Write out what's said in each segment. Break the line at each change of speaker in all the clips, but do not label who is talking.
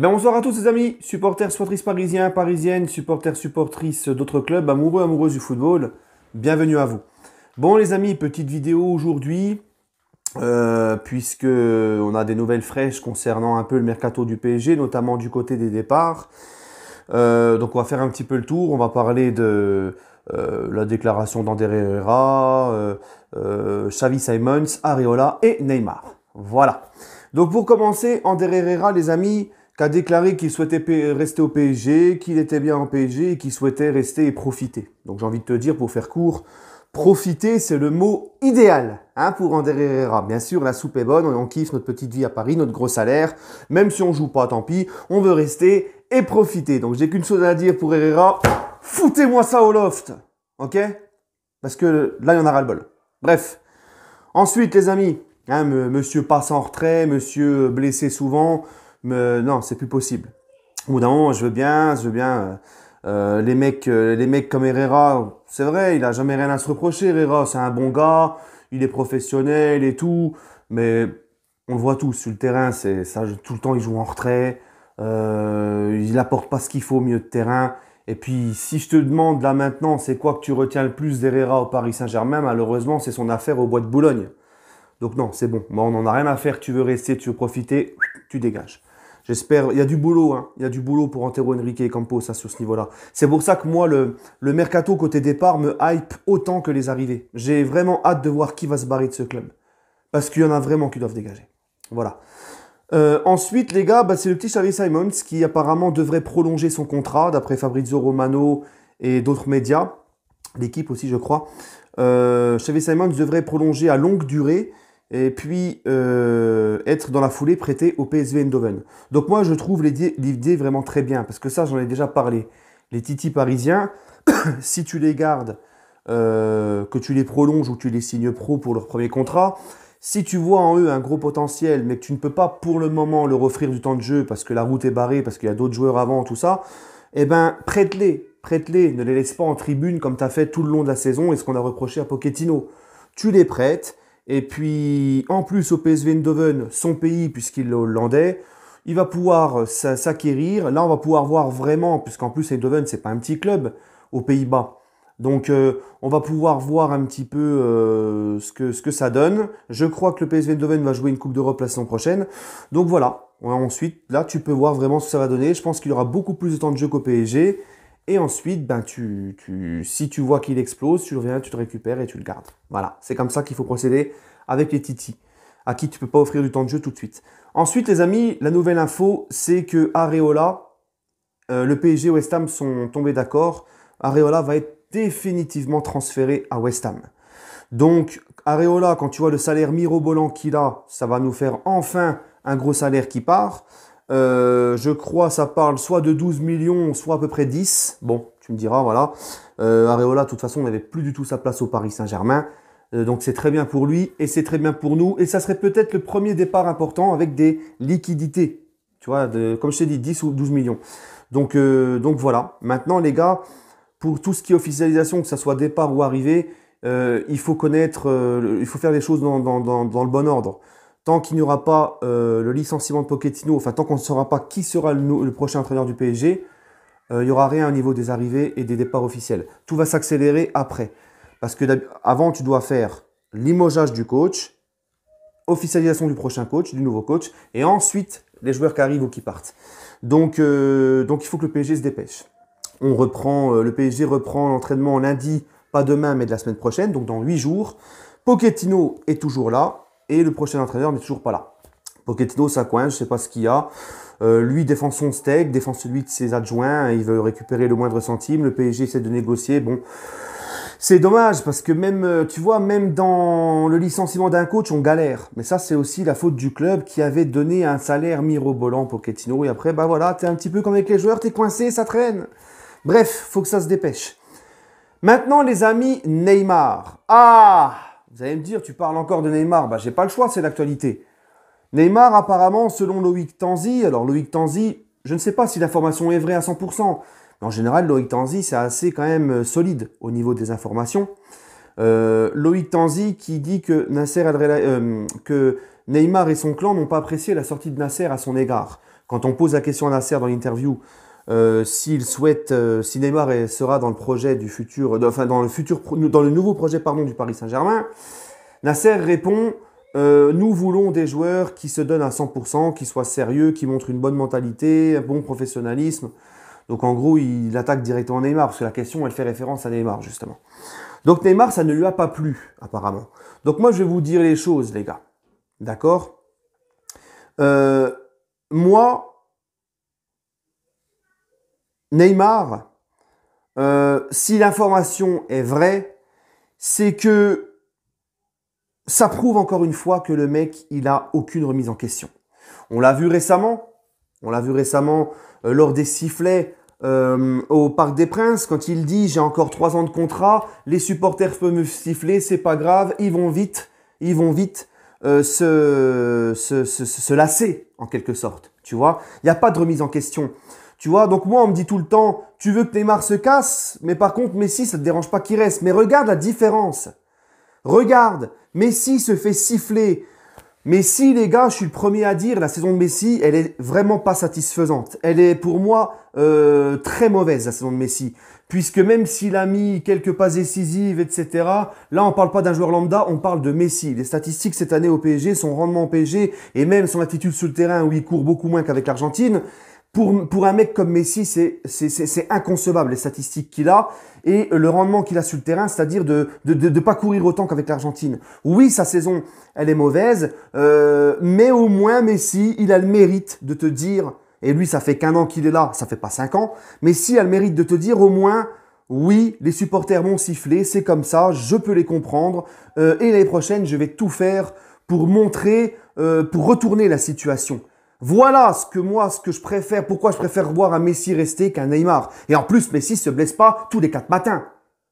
Ben, bonsoir à tous, les amis, supporters, supportrices parisiens, parisiennes, supporters, supportrices d'autres clubs, amoureux, amoureuses du football. Bienvenue à vous. Bon, les amis, petite vidéo aujourd'hui, euh, puisque on a des nouvelles fraîches concernant un peu le mercato du PSG, notamment du côté des départs. Euh, donc, on va faire un petit peu le tour. On va parler de euh, la déclaration d'André Herrera, Xavi Simons, Areola et Neymar. Voilà. Donc, pour commencer, André Herrera, les amis, a déclaré qu'il souhaitait rester au PSG, qu'il était bien en PSG et qu'il souhaitait rester et profiter. Donc j'ai envie de te dire, pour faire court, profiter, c'est le mot idéal hein, pour André Herrera. Bien sûr, la soupe est bonne, on kiffe notre petite vie à Paris, notre gros salaire. Même si on joue pas, tant pis, on veut rester et profiter. Donc j'ai qu'une chose à dire pour Herrera, foutez-moi ça au loft Ok Parce que là, il y en a ras-le-bol. Bref. Ensuite, les amis, hein, monsieur passe en retrait, monsieur blessé souvent, mais euh, non, c'est plus possible. Au bout je veux bien, je veux bien. Euh, euh, les mecs, comme Herrera, c'est vrai, il a jamais rien à se reprocher. Herrera, c'est un bon gars, il est professionnel et tout, mais on le voit tous sur le terrain, c'est ça, tout le temps il joue en retrait, il apporte pas ce qu'il faut au mieux de terrain. Et puis, si je te demande là maintenant, c'est quoi que tu retiens le plus d'Herrera au Paris Saint-Germain, malheureusement, c'est son affaire au bois de Boulogne. Donc non, c'est bon. on n'en a rien à faire. Tu veux rester, tu veux profiter, tu dégages. J'espère, il y a du boulot, hein. il y a du boulot pour enterrer Enrique et Campos ça, hein, sur ce niveau-là. C'est pour ça que moi, le, mercato côté départ me hype autant que les arrivées. J'ai vraiment hâte de voir qui va se barrer de ce club. Parce qu'il y en a vraiment qui doivent dégager. Voilà. Euh, ensuite, les gars, bah, c'est le petit Xavier Simons qui apparemment devrait prolonger son contrat, d'après Fabrizio Romano et d'autres médias, l'équipe aussi, je crois. Euh, Simons devrait prolonger à longue durée et puis euh, être dans la foulée prêté au PSV Eindhoven. Donc moi je trouve les l'idée vraiment très bien, parce que ça j'en ai déjà parlé. Les titi parisiens, si tu les gardes, euh, que tu les prolonges ou que tu les signes pro pour leur premier contrat, si tu vois en eux un gros potentiel, mais que tu ne peux pas pour le moment leur offrir du temps de jeu parce que la route est barrée, parce qu'il y a d'autres joueurs avant, tout ça, eh ben prête-les, prête-les, ne les laisse pas en tribune comme tu as fait tout le long de la saison et ce qu'on a reproché à Pochettino. Tu les prêtes, et puis, en plus, au PSV Eindhoven, son pays, puisqu'il est hollandais, il va pouvoir s'acquérir. Là, on va pouvoir voir vraiment, puisqu'en plus, Eindhoven, c'est pas un petit club aux Pays-Bas. Donc, euh, on va pouvoir voir un petit peu euh, ce, que, ce que ça donne. Je crois que le PSV Eindhoven va jouer une Coupe d'Europe la saison prochaine. Donc voilà. Ensuite, là, tu peux voir vraiment ce que ça va donner. Je pense qu'il y aura beaucoup plus de temps de jeu qu'au PSG. Et ensuite, ben, tu, tu, si tu vois qu'il explose, tu reviens, tu le récupères et tu le gardes. Voilà, c'est comme ça qu'il faut procéder avec les Titi, à qui tu ne peux pas offrir du temps de jeu tout de suite. Ensuite, les amis, la nouvelle info, c'est que Areola, euh, le PSG et West Ham sont tombés d'accord. Areola va être définitivement transféré à West Ham. Donc, Areola, quand tu vois le salaire mirobolant qu'il a, ça va nous faire enfin un gros salaire qui part. Euh, je crois ça parle soit de 12 millions, soit à peu près 10. Bon, tu me diras, voilà. Euh, Areola, de toute façon, n'avait plus du tout sa place au Paris Saint-Germain. Euh, donc c'est très bien pour lui et c'est très bien pour nous. Et ça serait peut-être le premier départ important avec des liquidités. Tu vois, comme je t'ai dit, 10 ou 12 millions. Donc, donc voilà. Maintenant, les gars, pour tout ce qui est officialisation, que ce soit départ ou arrivée, il faut connaître, il faut faire les choses dans le bon ordre tant qu'il n'y aura pas euh, le licenciement de Pochettino, enfin tant qu'on ne saura pas qui sera le, prochain entraîneur du PSG, euh, il n'y aura rien au niveau des arrivées et des départs officiels. Tout va s'accélérer après. Parce que avant, tu dois faire limogeage du coach, officialisation du prochain coach, du nouveau coach, et ensuite les joueurs qui arrivent ou qui partent. Donc, euh, donc il faut que le PSG se dépêche. On reprend, le PSG reprend l'entraînement lundi, pas demain, mais de la semaine prochaine, donc dans 8 jours. Pochettino est toujours là, et le prochain entraîneur n'est toujours pas là. Pochettino, ça coince, je sais pas ce qu'il y a. Euh, lui défend son steak, défend celui de ses adjoints, hein, il veut récupérer le moindre centime, le PSG essaie de négocier, bon... C'est dommage parce que même, euh, tu vois, même dans le licenciement d'un coach, on galère. Mais ça, c'est aussi la faute du club qui avait donné un salaire mirobolant Pochettino. Et après, bah voilà, t'es un petit peu comme avec les joueurs, t'es coincé, ça traîne. Bref, faut que ça se dépêche. Maintenant, les amis, Neymar. Ah vous allez me dire, tu parles encore de Neymar. Bah, j'ai pas le choix, c'est l'actualité. Neymar, apparemment, selon Loïc Tanzi, alors Loïc Tanzi, je ne sais pas si l'information est vraie à 100%, mais en général, Loïc Tanzi, c'est assez quand même euh, solide au niveau des informations. Euh, Loïc Tanzi qui dit que, Nasser euh, que Neymar et son clan n'ont pas apprécié la sortie de Nasser à son égard. Quand on pose la question à Nasser dans l'interview euh, s'il souhaite, euh, si Neymar sera dans le projet du futur, euh, enfin dans le futur, dans le nouveau projet pardon du Paris Saint-Germain, Nasser répond nous voulons des joueurs qui se donnent à 100%, qui soient sérieux, qui montrent une bonne mentalité, un bon professionnalisme. Donc en gros, il attaque directement Neymar parce que la question elle fait référence à Neymar justement. Donc Neymar, ça ne lui a pas plu apparemment. Donc moi je vais vous dire les choses les gars, d'accord Moi, Neymar, euh, si l'information est vraie, c'est que ça prouve encore une fois que le mec, il a aucune remise en question. On l'a vu récemment, on l'a vu récemment euh, lors des sifflets euh, au Parc des Princes, quand il dit j'ai encore trois ans de contrat, les supporters peuvent me siffler, c'est pas grave, ils vont vite, ils vont vite se, se, se, lasser en quelque sorte. Tu vois, il n'y a pas de remise en question. Tu vois, donc moi, on me dit tout le temps, tu veux que Neymar se casse, mais par contre, Messi, ça te dérange pas qu'il reste. Mais regarde la différence. Regarde, Messi se fait siffler. Messi, les gars, je suis le premier à dire, la saison de Messi, elle est vraiment pas satisfaisante. Elle est pour moi euh, très mauvaise, la saison de Messi. Puisque même s'il a mis quelques pas décisives, etc., là, on parle pas d'un joueur lambda, on parle de Messi. Les statistiques cette année au PSG, son rendement au PSG, et même son attitude sur le terrain où il court beaucoup moins qu'avec l'Argentine, pour, pour un mec comme Messi, c'est inconcevable les statistiques qu'il a et le rendement qu'il a sur le terrain, c'est-à-dire de ne de, de, pas courir autant qu'avec l'Argentine. Oui, sa saison, elle est mauvaise, euh, mais au moins Messi, il a le mérite de te dire, et lui, ça fait qu'un an qu'il est là, ça fait pas cinq ans, Messi a le mérite de te dire au moins, oui, les supporters m'ont sifflé, c'est comme ça, je peux les comprendre, euh, et l'année prochaine, je vais tout faire pour montrer, euh, pour retourner la situation. Voilà ce que moi, ce que je préfère, pourquoi je préfère voir un Messi rester qu'un Neymar. Et en plus, Messi se blesse pas tous les quatre matins.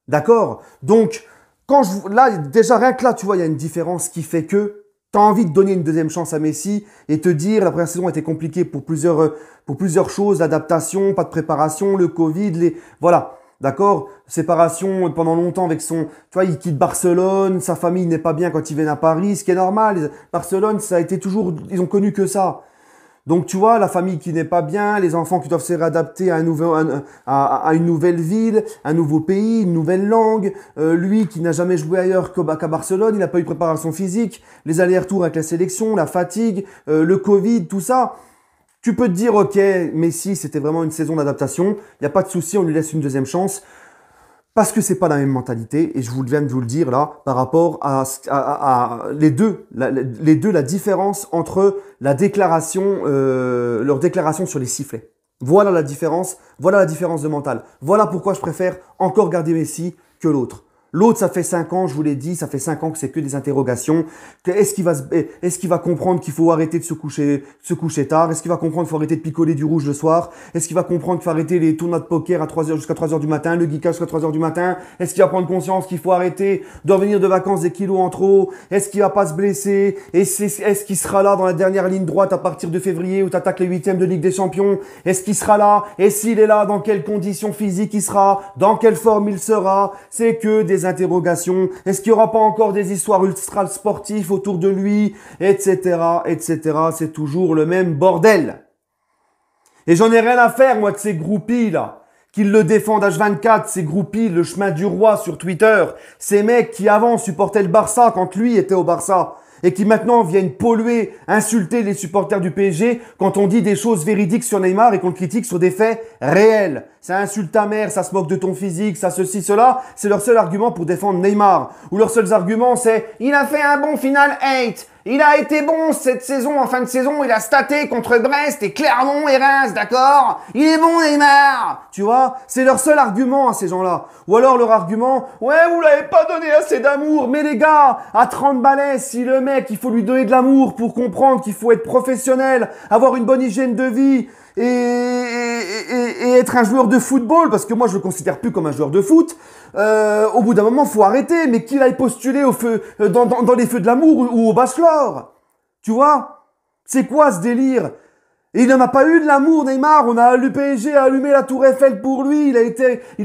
D'accord Donc, quand je, là, déjà rien que là, tu vois, il y a une différence qui fait que t'as envie de donner une deuxième chance à Messi et te dire, la première saison a été compliquée pour plusieurs, pour plusieurs choses, l'adaptation, pas de préparation, le Covid, les, voilà. D'accord Séparation pendant longtemps avec son... Tu vois, il quitte Barcelone, sa famille n'est pas bien quand il vient à Paris, ce qui est normal. Barcelone, ça a été toujours... Ils ont connu que ça. Donc tu vois, la famille qui n'est pas bien, les enfants qui doivent se réadapter à, une nouvelle ville, un nouveau pays, une nouvelle langue, euh, lui qui n'a jamais joué ailleurs qu'à Barcelone, il n'a pas eu de préparation physique, les allers-retours avec la sélection, la fatigue, euh, le Covid, tout ça. Tu peux te dire, ok, si, c'était vraiment une saison d'adaptation, il n'y a pas de souci, on lui laisse une deuxième chance parce que c'est pas la même mentalité et je vous viens de vous le dire là par rapport à, à, les deux la, les deux la différence entre la déclaration euh, leur déclaration sur les sifflets voilà la différence voilà la différence de mental voilà pourquoi je préfère encore garder Messi que l'autre L'autre, ça fait 5 ans, je vous l'ai dit, ça fait 5 ans que c'est que des interrogations. Est-ce qu'il va, eh, est-ce qu'il va comprendre qu'il faut arrêter de se coucher, de se coucher tard Est-ce qu'il va comprendre qu'il faut arrêter de picoler du rouge le soir Est-ce qu'il va comprendre qu'il faut arrêter les tournois de poker à 3h jusqu'à 3h du matin, le geekage jusqu'à 3h du matin Est-ce qu'il va prendre conscience qu'il faut arrêter de revenir de vacances des kilos en trop Est-ce qu'il va pas se blesser Est-ce, qu'il sera là dans la dernière ligne droite à partir de février où attaques les huitièmes de Ligue des Champions Est-ce qu'il sera là Et s'il est là, dans quelles conditions physiques il sera Dans quelle forme il sera C'est que des interrogations. Est-ce qu'il n'y aura pas encore des histoires ultra sportives autour de lui Etc. Etc. C'est toujours le même bordel. Et j'en ai rien à faire, moi, de ces groupies, là. Qu'ils le défendent H24, ces groupies, le chemin du roi sur Twitter. Ces mecs qui avant supportaient le Barça quand lui était au Barça et qui maintenant viennent polluer, insulter les supporters du PSG quand on dit des choses véridiques sur Neymar et qu'on le critique sur des faits réels. Ça insulte ta mère, ça se moque de ton physique, ça ceci, cela, c'est leur seul argument pour défendre Neymar. Ou leur seul argument c'est « il a fait un bon final 8 ». Il a été bon cette saison, en fin de saison, il a staté contre Brest et Clermont et Reims, d'accord Il est bon Neymar Tu vois, c'est leur seul argument à ces gens-là. Ou alors leur argument, ouais, vous l'avez pas donné assez d'amour, mais les gars, à 30 balais, si le mec, il faut lui donner de l'amour pour comprendre qu'il faut être professionnel, avoir une bonne hygiène de vie, et, être un joueur de football, parce que moi je le considère plus comme un joueur de foot, euh, au bout d'un moment faut arrêter, mais qu'il aille postuler au feu, euh, dans, les feux de l'amour ou, au bachelor. Tu vois C'est quoi ce délire il n'en a pas eu de l'amour, Neymar. On a le PSG allumé la Tour Eiffel pour lui. Il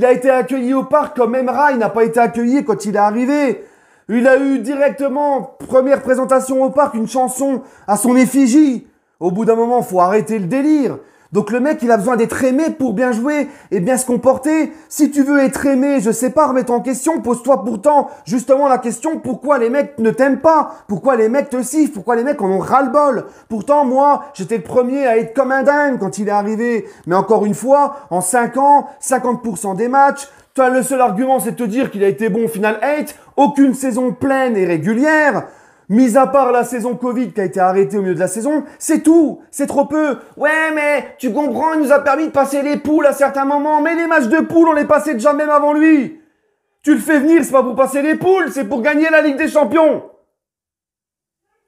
a été, accueilli au parc comme Emra. Il n'a pas été accueilli quand il est arrivé. Il a eu directement première présentation au parc une chanson à son effigie. Au bout d'un moment, faut arrêter le délire. Donc le mec, il a besoin d'être aimé pour bien jouer et bien se comporter. Si tu veux être aimé, je sais pas, remettre en question, pose-toi pourtant justement la question pourquoi les mecs ne t'aiment pas Pourquoi les mecs te sifflent Pourquoi les mecs en ont ras-le-bol Pourtant, moi, j'étais le premier à être comme un dingue quand il est arrivé. Mais encore une fois, en 5 ans, 50% des matchs, toi le seul argument, c'est de te dire qu'il a été bon au final 8, aucune saison pleine et régulière. Mis à part la saison Covid qui a été arrêtée au milieu de la saison, c'est tout, c'est trop peu. Ouais, mais tu comprends, il nous a permis de passer les poules à certains moments, mais les matchs de poules, on les passait déjà même avant lui. Tu le fais venir, c'est pas pour passer les poules, c'est pour gagner la Ligue des Champions.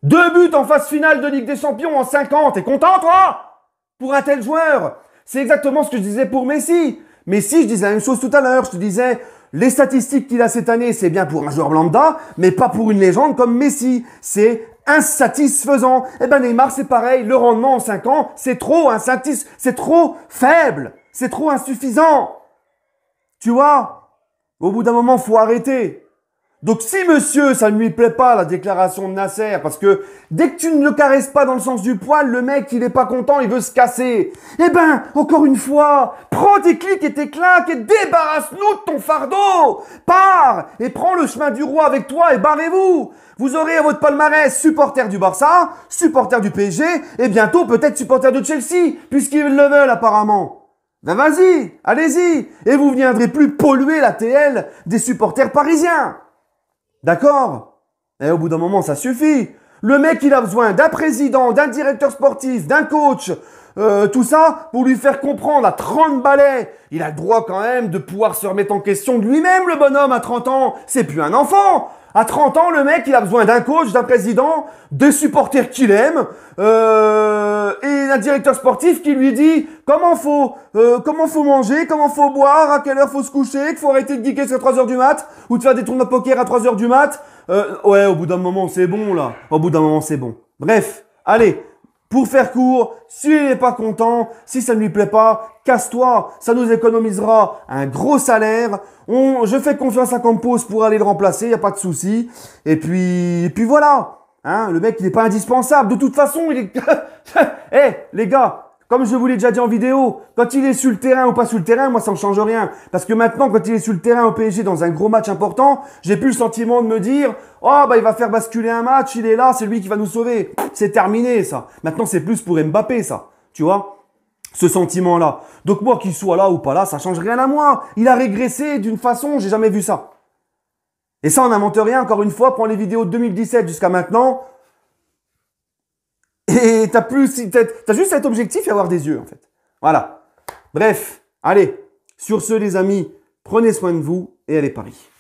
Deux buts en phase finale de Ligue des Champions en ans, t'es content toi Pour un tel joueur C'est exactement ce que je disais pour Messi. Messi, je disais la même chose tout à l'heure, je te disais, les statistiques qu'il a cette année, c'est bien pour un joueur lambda, mais pas pour une légende comme Messi. C'est insatisfaisant. Eh ben Neymar, c'est pareil. Le rendement en 5 ans, c'est trop insatis, C'est trop faible. C'est trop insuffisant. Tu vois Au bout d'un moment, faut arrêter. Donc si monsieur, ça ne lui plaît pas la déclaration de Nasser, parce que dès que tu ne le caresses pas dans le sens du poil, le mec il est pas content, il veut se casser. Eh ben, encore une fois, prends tes clics et tes claques et débarrasse-nous de ton fardeau. Pars et prends le chemin du roi avec toi et barrez-vous. Vous aurez à votre palmarès supporter du Barça, supporter du PSG et bientôt peut-être supporter de Chelsea, puisqu'ils le veulent apparemment. Ben vas-y, allez-y, et vous viendrez plus polluer la TL des supporters parisiens. D'accord Et au bout d'un moment, ça suffit. Le mec, il a besoin d'un président, d'un directeur sportif, d'un coach, euh, tout ça pour lui faire comprendre à 30 balais. Il a le droit quand même de pouvoir se remettre en question de lui-même, le bonhomme, à 30 ans. C'est plus un enfant. À 30 ans, le mec, il a besoin d'un coach, d'un président, de supporters qu'il aime, euh, et d'un directeur sportif qui lui dit comment faut, euh, comment faut manger, comment faut boire, à quelle heure faut se coucher, qu'il faut arrêter de geeker jusqu'à 3 h du mat, ou de faire des tournois de poker à 3 h du mat. ouais, au bout d'un moment, c'est bon, là. Au bout d'un moment, c'est bon. Bref, allez, pour faire court, s'il n'est pas content, si ça ne lui plaît pas, casse-toi, ça nous économisera un gros salaire. On, je fais confiance à Campos pour aller le remplacer, il a pas de souci. Et puis, et puis voilà. Hein, le mec, il n'est pas indispensable. De toute façon, il est... Eh, les gars, comme je vous l'ai déjà dit en vidéo, quand il est sur le terrain ou pas sur le terrain, moi ça me change rien. Parce que maintenant, quand il est sur le terrain au PSG dans un gros match important, j'ai plus le sentiment de me dire Oh bah il va faire basculer un match, il est là, c'est lui qui va nous sauver. C'est terminé ça. Maintenant c'est plus pour Mbappé ça. Tu vois ce sentiment-là. Donc moi qu'il soit là ou pas là, ça change rien à moi. Il a régressé d'une façon, j'ai jamais vu ça. Et ça, on n'invente rien. Encore une fois, prends les vidéos de 2017 jusqu'à maintenant. Et t'as plus, t'as juste cet objectif et avoir des yeux, en fait. Voilà. Bref, allez. Sur ce, les amis, prenez soin de vous et allez Paris.